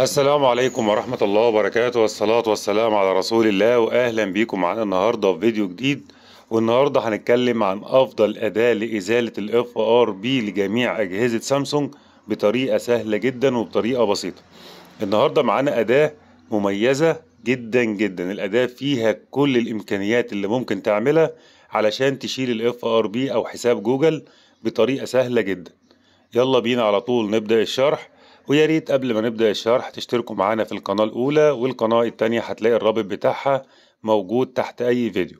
السلام عليكم ورحمة الله وبركاته والصلاة والسلام على رسول الله وأهلا بيكم معانا النهاردة في فيديو جديد والنهاردة هنتكلم عن أفضل أداة لإزالة الـ FRB لجميع أجهزة سامسونج بطريقة سهلة جدا وبطريقة بسيطة النهاردة معانا أداة مميزة جدا جدا الأداة فيها كل الإمكانيات اللي ممكن تعملها علشان تشيل الـ FRB أو حساب جوجل بطريقة سهلة جدا يلا بينا على طول نبدأ الشرح ويا ريت قبل ما نبدا الشرح تشتركوا معانا في القناه الاولى والقناه الثانيه هتلاقي الرابط بتاعها موجود تحت اي فيديو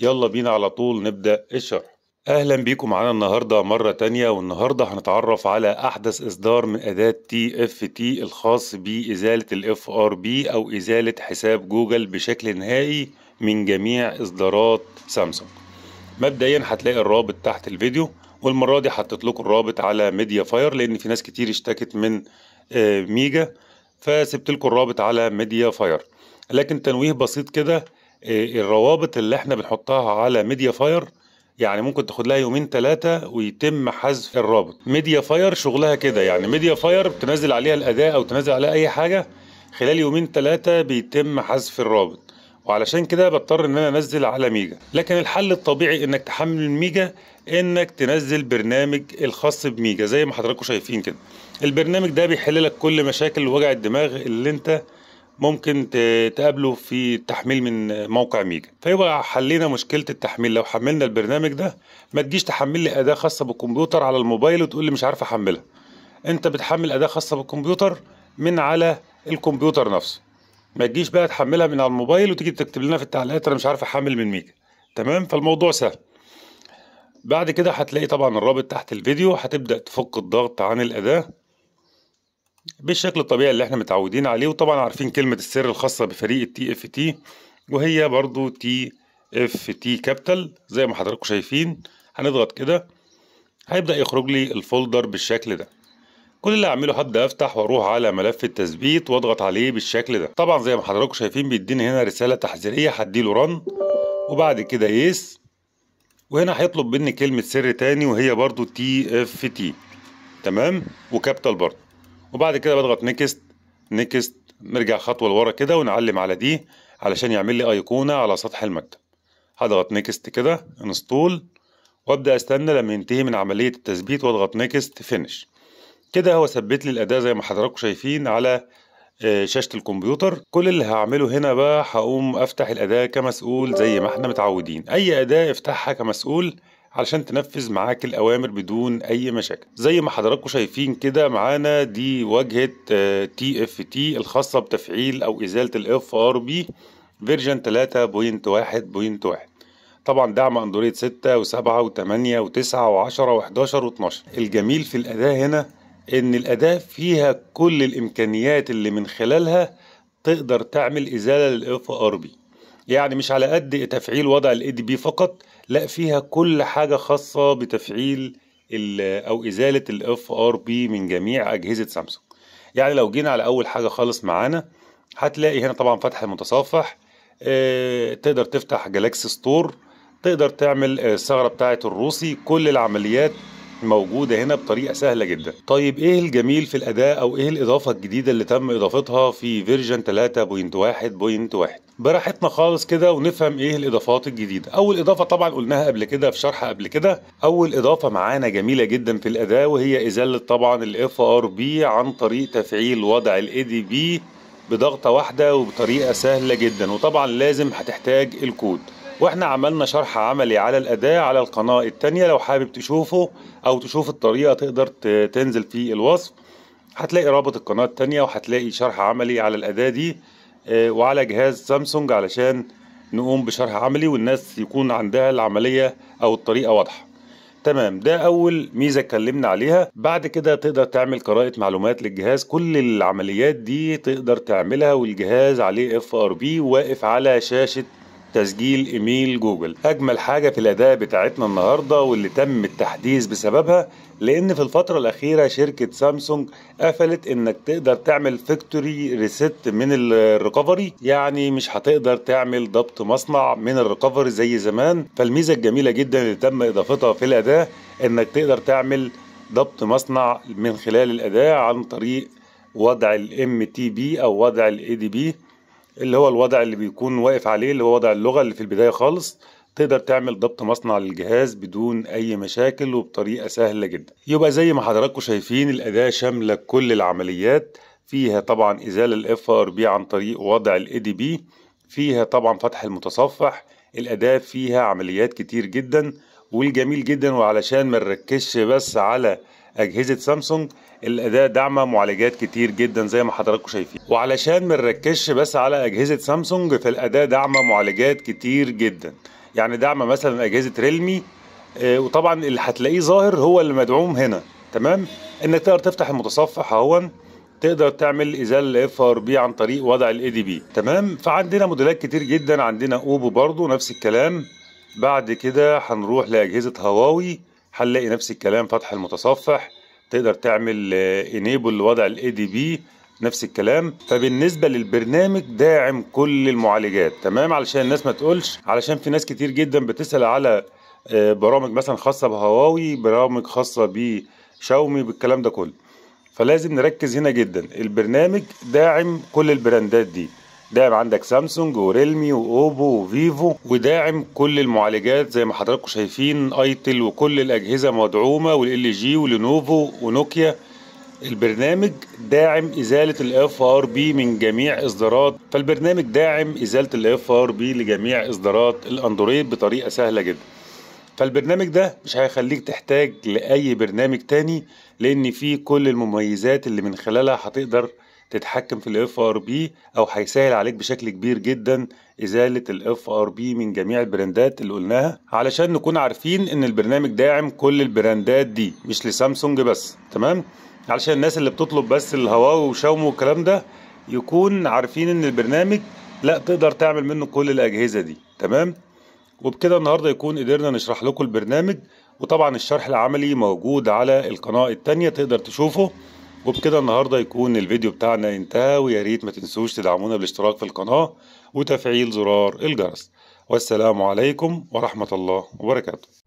يلا بينا على طول نبدا الشرح اهلا بيكم معانا النهارده مره تانية والنهارده هنتعرف على احدث اصدار من اداه تي اف تي الخاص بازاله الاف ار بي او ازاله حساب جوجل بشكل نهائي من جميع اصدارات سامسونج مبدئيا هتلاقي الرابط تحت الفيديو والمره دي حطيت لكم الرابط على ميديا فاير لان في ناس كتير اشتكت من آه، ميجا فسبت لكم الرابط على ميديا فاير لكن تنويه بسيط كده آه، الروابط اللي احنا بنحطها على ميديا فاير يعني ممكن تاخد لها يومين ثلاثة ويتم حذف الرابط ميديا فاير شغلها كده يعني ميديا فاير بتنزل عليها الأداة أو تنزل عليها أي حاجة خلال يومين ثلاثة بيتم حذف الرابط وعلشان كده بضطر ان انا انزل على ميجا لكن الحل الطبيعي انك تحمل ميجا انك تنزل برنامج الخاص بميجا زي ما حضراتكم شايفين كده البرنامج ده بيحل لك كل مشاكل وجع الدماغ اللي انت ممكن تقابله في التحميل من موقع ميجا فيبقى حلينا مشكله التحميل لو حملنا البرنامج ده ما تجيش تحمل لي اداه خاصه بالكمبيوتر على الموبايل وتقول لي مش عارف احملها انت بتحمل اداه خاصه بالكمبيوتر من على الكمبيوتر نفسه ما تجيش بقى تحملها من على الموبايل وتيجي تكتب لنا في التعليقات انا مش عارف احمل من ميجا تمام فالموضوع سهل بعد كده هتلاقي طبعا الرابط تحت الفيديو هتبدأ تفك الضغط عن الأداة بالشكل الطبيعي اللي احنا متعودين عليه وطبعا عارفين كلمة السر الخاصة بفريق التي اف تي وهي برضو تي اف تي كابيتال زي ما حضراتكم شايفين هنضغط كده هيبدأ يخرج لي الفولدر بالشكل ده كل اللي اعمله هبدا افتح واروح على ملف التثبيت واضغط عليه بالشكل ده طبعا زي ما حضراتكم شايفين بيديني هنا رساله تحذيريه هديله رن وبعد كده يس وهنا هيطلب مني كلمه سر تاني وهي برضو تي اف تي تمام وكابيتال برضو وبعد كده بضغط نيكست نيكست نرجع خطوه لورا كده ونعلم على دي علشان يعمل لي ايقونه على سطح المكتب هضغط نيكست كده انستول وابدا استنى لما ينتهي من عمليه التثبيت واضغط نيكست فينش كده هو ثبت لي الأداة زي ما حضراتكم شايفين على آه، شاشة الكمبيوتر كل اللي هعمله هنا بقى هقوم أفتح الأداة كمسؤول زي ما احنا متعودين أي أداة افتحها كمسؤول علشان تنفذ معاك الأوامر بدون أي مشاكل زي ما حضراتكم شايفين كده معانا دي واجهة تي اف تي الخاصة بتفعيل أو إزالة الاف ار بي فيرجن 3.1.1 طبعا دعم اندرويد 6 و7 و8 و9 و10 و11 و12 الجميل في الأداة هنا ان الاداه فيها كل الامكانيات اللي من خلالها تقدر تعمل ازاله للاف ار بي يعني مش على قد تفعيل وضع الاي دي بي فقط لا فيها كل حاجه خاصه بتفعيل او ازاله الاف ار بي من جميع اجهزه سامسونج يعني لو جينا على اول حاجه خالص معانا هتلاقي هنا طبعا فتح المتصفح اه تقدر تفتح جالاكسي ستور تقدر تعمل آه، الثغره بتاعه الروسي كل العمليات موجودة هنا بطريقة سهلة جدا طيب ايه الجميل في الأداء او ايه الإضافة الجديدة اللي تم إضافتها في فيرجن 3.1.1 براحتنا خالص كده ونفهم ايه الإضافات الجديدة اول إضافة طبعا قلناها قبل كده في شرح قبل كده اول إضافة معانا جميلة جدا في الأداء وهي إزالة طبعا الاف ار بي عن طريق تفعيل وضع الاي دي بي بضغطة واحدة وبطريقة سهلة جدا وطبعا لازم هتحتاج الكود واحنا عملنا شرح عملي على الأداة على القناة الثانيه لو حابب تشوفه أو تشوف الطريقة تقدر تنزل في الوصف هتلاقي رابط القناة الثانيه وهتلاقي شرح عملي على الأداة دي آه، وعلى جهاز سامسونج علشان نقوم بشرح عملي والناس يكون عندها العملية أو الطريقة واضحة تمام ده أول ميزة اتكلمنا عليها بعد كده تقدر تعمل قراءة معلومات للجهاز كل العمليات دي تقدر تعملها والجهاز عليه اف ار بي واقف على شاشة تسجيل ايميل جوجل اجمل حاجه في الاداه بتاعتنا النهارده واللي تم التحديث بسببها لان في الفتره الاخيره شركه سامسونج قفلت انك تقدر تعمل فيكتوري ريست من الريكفري يعني مش هتقدر تعمل ضبط مصنع من الريكفري زي زمان فالميزه الجميله جدا اللي تم اضافتها في الاداه انك تقدر تعمل ضبط مصنع من خلال الاداه عن طريق وضع الام تي بي او وضع الاي دي بي اللي هو الوضع اللي بيكون واقف عليه اللي هو وضع اللغة اللي في البداية خالص تقدر تعمل ضبط مصنع للجهاز بدون أي مشاكل وبطريقة سهلة جدا يبقى زي ما حضراتكم شايفين الأداة شاملة كل العمليات فيها طبعا إزالة الاف ار بي عن طريق وضع الاي دي بي فيها طبعا فتح المتصفح الأداة فيها عمليات كتير جدا والجميل جدا وعلشان ما نركزش بس على اجهزه سامسونج الاداه داعمه معالجات كتير جدا زي ما حضراتكم شايفين وعلشان ما نركزش بس على اجهزه سامسونج فالاداه داعمه معالجات كتير جدا يعني داعمه مثلا اجهزه ريلمي آه، وطبعا اللي هتلاقيه ظاهر هو اللي مدعوم هنا تمام انك تقدر تفتح المتصفح اهون تقدر تعمل ازاله اف ار بي عن طريق وضع الاي دي بي تمام فعندنا موديلات كتير جدا عندنا اوبو برضو نفس الكلام بعد كده هنروح لاجهزه هواوي هنلاقي نفس الكلام فتح المتصفح تقدر تعمل انيبل لوضع الاي دي بي نفس الكلام فبالنسبه للبرنامج داعم كل المعالجات تمام علشان الناس ما تقولش علشان في ناس كتير جدا بتسال على آه، برامج مثلا خاصه بهواوي برامج خاصه بشاومي بالكلام ده كله فلازم نركز هنا جدا البرنامج داعم كل البراندات دي داعم عندك سامسونج وريلمي واوبو وفيفو وداعم كل المعالجات زي ما حضراتكم شايفين ايتل وكل الاجهزه مدعومه والال جي ولينوفو ونوكيا البرنامج داعم ازاله الاف ار بي من جميع اصدارات فالبرنامج داعم ازاله الاف ار بي لجميع اصدارات الاندرويد بطريقه سهله جدا فالبرنامج ده مش هيخليك تحتاج لاي برنامج تاني لان فيه كل المميزات اللي من خلالها هتقدر تتحكم في الاف ار بي او هيسهل عليك بشكل كبير جدا ازاله الاف ار بي من جميع البراندات اللي قلناها علشان نكون عارفين ان البرنامج داعم كل البراندات دي مش لسامسونج بس تمام علشان الناس اللي بتطلب بس الهواوي وشاومي والكلام ده يكون عارفين ان البرنامج لا تقدر تعمل منه كل الاجهزه دي تمام وبكده النهارده يكون قدرنا نشرح لكم البرنامج وطبعا الشرح العملي موجود على القناه الثانيه تقدر تشوفه وبكده النهارده يكون الفيديو بتاعنا انتهى ويا ريت ما تنسوش تدعمونا بالاشتراك في القناه وتفعيل زرار الجرس والسلام عليكم ورحمه الله وبركاته